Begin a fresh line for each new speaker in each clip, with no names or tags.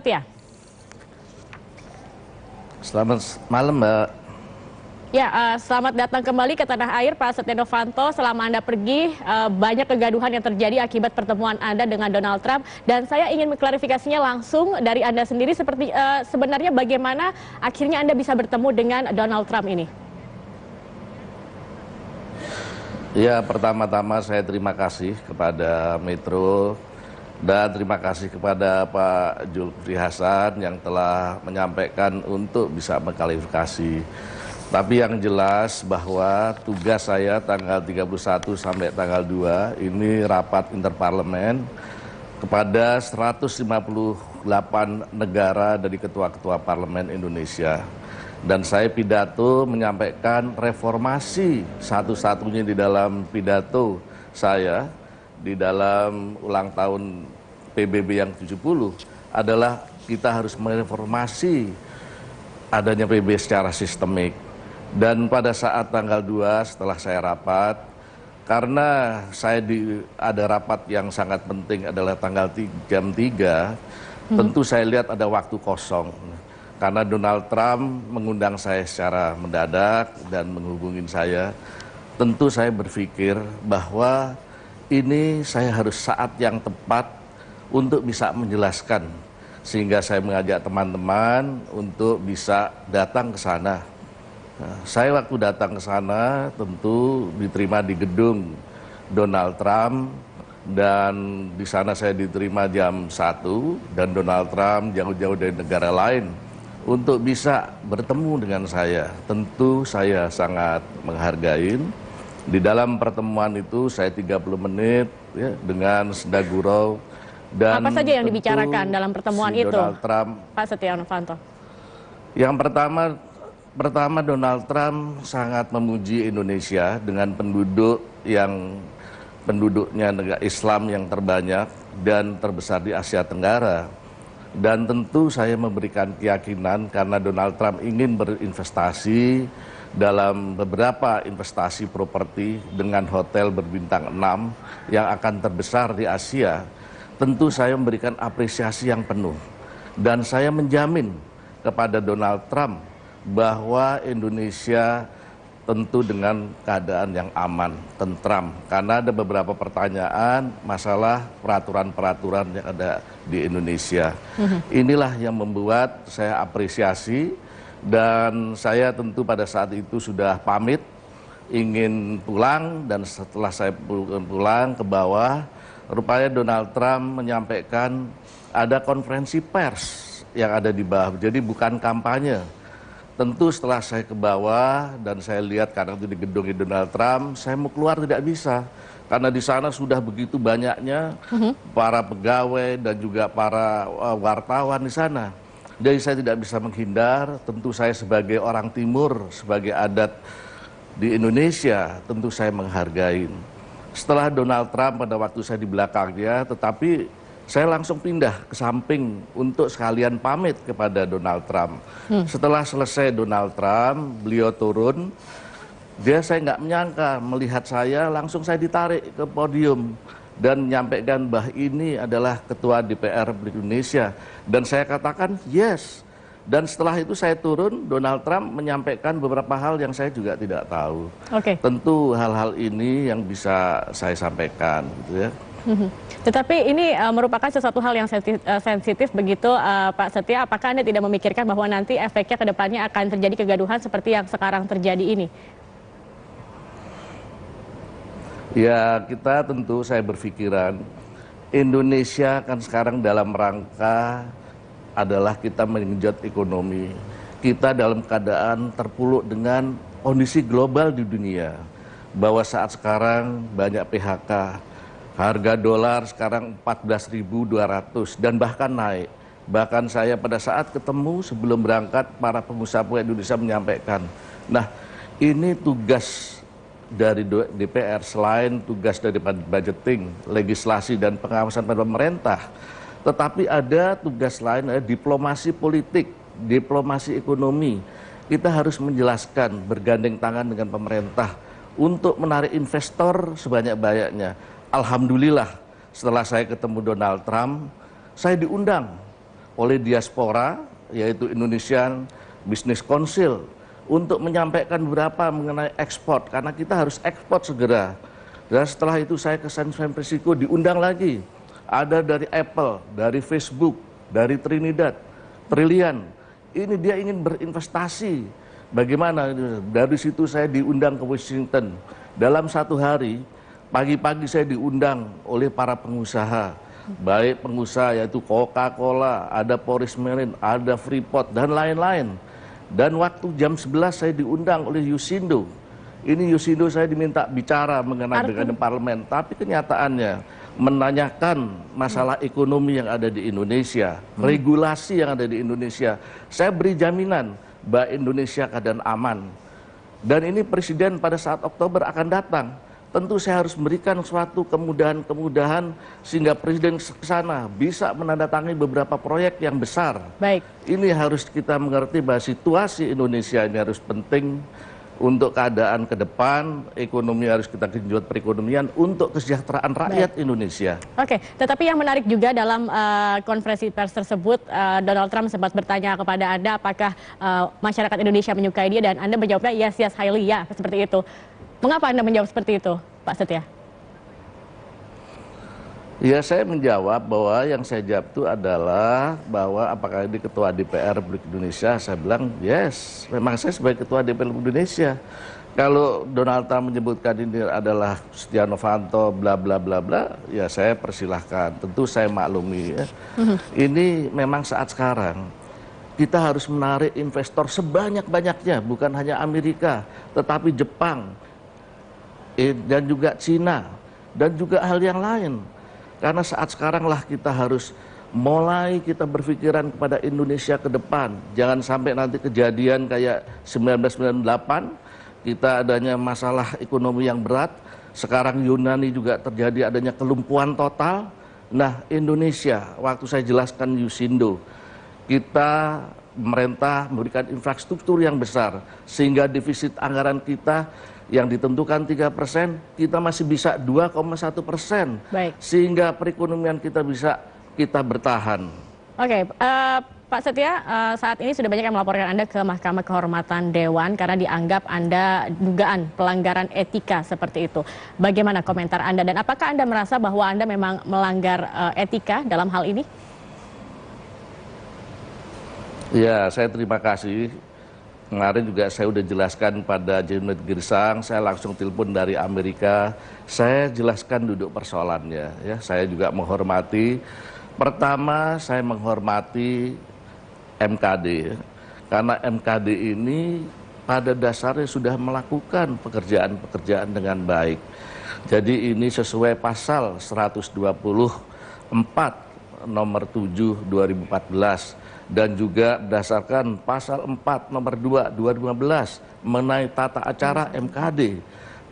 Ya.
Selamat malam Mbak.
Ya, uh, selamat datang kembali ke tanah air Pak Setia Novanto. Selama Anda pergi, uh, banyak kegaduhan yang terjadi akibat pertemuan Anda dengan Donald Trump. Dan saya ingin mengklarifikasinya langsung dari Anda sendiri. Seperti uh, sebenarnya bagaimana akhirnya Anda bisa bertemu dengan Donald Trump ini?
Ya, pertama-tama saya terima kasih kepada Metro, dan terima kasih kepada Pak Julfri Hasan yang telah menyampaikan untuk bisa mengkalifikasi. Tapi yang jelas bahwa tugas saya tanggal 31 sampai tanggal 2 ini rapat interparlemen kepada 158 negara dari ketua-ketua parlemen Indonesia. Dan saya pidato menyampaikan reformasi satu-satunya di dalam pidato saya di dalam ulang tahun PBB yang 70 adalah kita harus mereformasi adanya PBB secara sistemik. Dan pada saat tanggal 2 setelah saya rapat, karena saya di, ada rapat yang sangat penting adalah tanggal 3, jam 3, hmm. tentu saya lihat ada waktu kosong. Karena Donald Trump mengundang saya secara mendadak dan menghubungin saya, tentu saya berpikir bahwa ini saya harus saat yang tepat untuk bisa menjelaskan sehingga saya mengajak teman-teman untuk bisa datang ke sana. Nah, saya waktu datang ke sana tentu diterima di gedung Donald Trump dan di sana saya diterima jam 1 dan Donald Trump jauh-jauh dari negara lain untuk bisa bertemu dengan saya. Tentu saya sangat menghargai. Di dalam pertemuan itu saya 30 menit ya, dengan Sendagurau dan Apa saja yang dibicarakan dalam pertemuan si itu, Trump,
Pak Setia Novanto?
Yang pertama, pertama Donald Trump sangat memuji Indonesia dengan penduduk yang penduduknya negara Islam yang terbanyak dan terbesar di Asia Tenggara. Dan tentu saya memberikan keyakinan karena Donald Trump ingin berinvestasi dalam beberapa investasi properti dengan hotel berbintang 6 yang akan terbesar di Asia tentu saya memberikan apresiasi yang penuh. Dan saya menjamin kepada Donald Trump bahwa Indonesia tentu dengan keadaan yang aman, tentram. Karena ada beberapa pertanyaan masalah peraturan-peraturan yang ada di Indonesia. Mhm. Inilah yang membuat saya apresiasi dan saya tentu pada saat itu sudah pamit ingin pulang dan setelah saya pulang ke bawah rupanya Donald Trump menyampaikan ada konferensi pers yang ada di bawah. Jadi bukan kampanye. Tentu setelah saya ke bawah dan saya lihat karena itu di gedung Donald Trump, saya mau keluar tidak bisa. Karena di sana sudah begitu banyaknya mhm. para pegawai dan juga para e, wartawan di sana. Jadi saya tidak bisa menghindar, tentu saya sebagai orang timur, sebagai adat di Indonesia, tentu saya menghargai setelah Donald Trump pada waktu saya di belakangnya, tetapi saya langsung pindah ke samping untuk sekalian pamit kepada Donald Trump. Hmm. Setelah selesai Donald Trump, beliau turun, dia saya nggak menyangka melihat saya langsung saya ditarik ke podium dan menyampaikan bah ini adalah ketua DPR Republik Indonesia dan saya katakan yes dan setelah itu saya turun, Donald Trump menyampaikan beberapa hal yang saya juga tidak tahu. Okay. Tentu hal-hal ini yang bisa saya sampaikan, gitu ya.
Mhm. Tetapi ini uh, merupakan sesuatu hal yang sensitif, uh, eh, sensitif begitu uh, Pak Setia. Apakah Anda tidak memikirkan bahwa nanti efeknya ke depannya akan terjadi kegaduhan seperti yang sekarang terjadi ini?
Ya kita tentu saya berpikiran Indonesia kan sekarang dalam rangka adalah kita mengenjot ekonomi. Kita dalam keadaan terpuluk dengan kondisi global di dunia. Bahwa saat sekarang banyak PHK, harga dolar sekarang 14.200 dan bahkan naik. Bahkan saya pada saat ketemu sebelum berangkat para pengusaha-pengusaha Indonesia menyampaikan. Nah, ini tugas dari DPR selain tugas dari budgeting, legislasi dan pengawasan pemerintah tetapi ada tugas lain, ada diplomasi politik, diplomasi ekonomi. Kita harus menjelaskan bergandeng tangan dengan pemerintah untuk menarik investor sebanyak-banyaknya. Alhamdulillah setelah saya ketemu Donald Trump, saya diundang oleh diaspora yaitu Indonesian Business Council untuk menyampaikan berapa mengenai ekspor karena kita harus ekspor segera. Dan setelah itu saya ke San Francisco diundang lagi ada dari Apple, dari Facebook, dari Trinidad, Trilian. Ini dia ingin berinvestasi. Bagaimana? Dari situ saya diundang ke Washington. Dalam satu hari, pagi-pagi saya diundang oleh para pengusaha. Baik pengusaha yaitu Coca-Cola, ada Poris Merlin, ada Freeport, dan lain-lain. Dan waktu jam 11 saya diundang oleh Yusindo. Ini Yusindo saya diminta bicara mengenai Arti... dengan parlemen. Tapi kenyataannya menanyakan masalah ekonomi yang ada di Indonesia, hmm. regulasi yang ada di Indonesia. Saya beri jaminan bahwa Indonesia keadaan aman. Dan ini Presiden pada saat Oktober akan datang. Tentu saya harus memberikan suatu kemudahan-kemudahan sehingga Presiden ke sana bisa menandatangani beberapa proyek yang besar. Baik. Ini harus kita mengerti bahwa situasi Indonesia ini harus penting untuk keadaan ke depan, ekonomi harus kita genjot perekonomian untuk kesejahteraan rakyat Baik. Indonesia.
Oke, tetapi yang menarik juga dalam uh, konferensi pers tersebut, uh, Donald Trump sempat bertanya kepada Anda apakah uh, masyarakat Indonesia menyukai dia dan Anda menjawabnya yes, yes, highly, ya, seperti itu. Mengapa Anda menjawab seperti itu, Pak Setia?
Ya saya menjawab bahwa yang saya jawab itu adalah bahwa apakah ini ketua DPR Republik Indonesia? Saya bilang yes, memang saya sebagai ketua DPR Republik Indonesia. Kalau Donald Trump menyebutkan ini adalah Setia Novanto, bla bla bla bla, ya saya persilahkan. Tentu saya maklumi. Ya. Mm-hmm. Ini memang saat sekarang kita harus menarik investor sebanyak-banyaknya, bukan hanya Amerika, tetapi Jepang eh, dan juga Cina dan juga hal yang lain karena saat sekaranglah kita harus mulai kita berpikiran kepada Indonesia ke depan. Jangan sampai nanti kejadian kayak 1998 kita adanya masalah ekonomi yang berat. Sekarang Yunani juga terjadi adanya kelumpuhan total. Nah, Indonesia waktu saya jelaskan Yusindo, kita pemerintah memberikan infrastruktur yang besar sehingga defisit anggaran kita yang ditentukan tiga persen, kita masih bisa 2,1 persen. Sehingga perekonomian kita bisa kita bertahan.
Oke, okay, uh, eh, Pak Setia, eh, saat ini sudah banyak yang melaporkan Anda ke Mahkamah Kehormatan Dewan karena dianggap Anda dugaan pelanggaran etika seperti itu. Bagaimana komentar Anda dan apakah Anda merasa bahwa Anda memang melanggar eh, etika dalam hal ini?
Ya, saya terima kasih Kemarin juga saya sudah jelaskan pada Janet Girsang, saya langsung telepon dari Amerika. Saya jelaskan duduk persoalannya. Ya, saya juga menghormati. Pertama, saya menghormati MKD. Ya. Karena MKD ini pada dasarnya sudah melakukan pekerjaan-pekerjaan dengan baik. Jadi ini sesuai pasal 124 nomor 7 2014 dan juga berdasarkan pasal 4 nomor 2 2015 mengenai tata acara MKD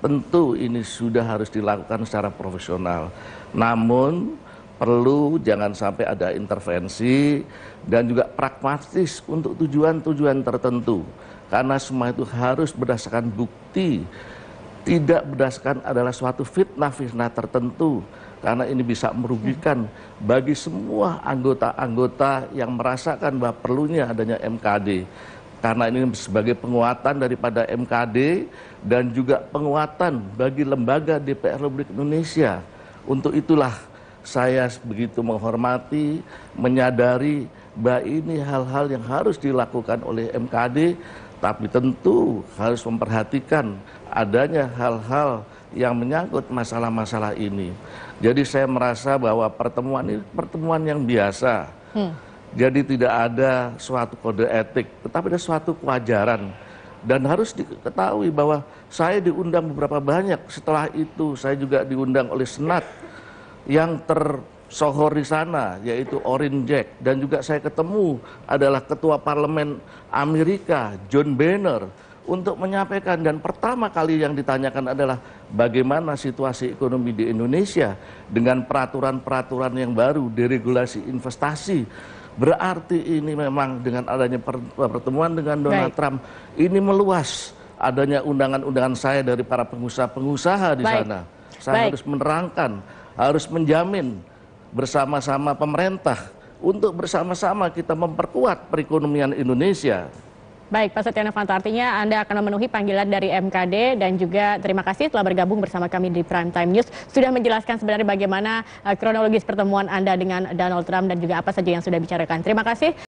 tentu ini sudah harus dilakukan secara profesional namun perlu jangan sampai ada intervensi dan juga pragmatis untuk tujuan-tujuan tertentu karena semua itu harus berdasarkan bukti tidak berdasarkan adalah suatu fitnah-fitnah tertentu karena ini bisa merugikan bagi semua anggota-anggota yang merasakan bahwa perlunya adanya MKD. Karena ini sebagai penguatan daripada MKD dan juga penguatan bagi lembaga DPR Republik Indonesia. Untuk itulah saya begitu menghormati, menyadari bahwa ini hal-hal yang harus dilakukan oleh MKD, tapi tentu harus memperhatikan adanya hal-hal yang menyangkut masalah-masalah ini. Jadi saya merasa bahwa pertemuan ini pertemuan yang biasa. Hmm. Jadi tidak ada suatu kode etik, tetapi ada suatu kewajaran. Dan harus diketahui bahwa saya diundang beberapa banyak. Setelah itu saya juga diundang oleh Senat yang tersohor di sana, yaitu Orin Jack. Dan juga saya ketemu adalah Ketua Parlemen Amerika, John Boehner untuk menyampaikan dan pertama kali yang ditanyakan adalah bagaimana situasi ekonomi di Indonesia dengan peraturan-peraturan yang baru deregulasi investasi berarti ini memang dengan adanya pertemuan dengan Donald Baik. Trump ini meluas adanya undangan-undangan saya dari para pengusaha-pengusaha di Baik. sana saya Baik. harus menerangkan harus menjamin bersama-sama pemerintah untuk bersama-sama kita memperkuat perekonomian Indonesia
Baik, Pak Setia Novanto, artinya Anda akan memenuhi panggilan dari MKD dan juga terima kasih telah bergabung bersama kami di Prime Time News. Sudah menjelaskan sebenarnya bagaimana eh, kronologis pertemuan Anda dengan Donald Trump dan juga apa saja yang sudah bicarakan. Terima kasih.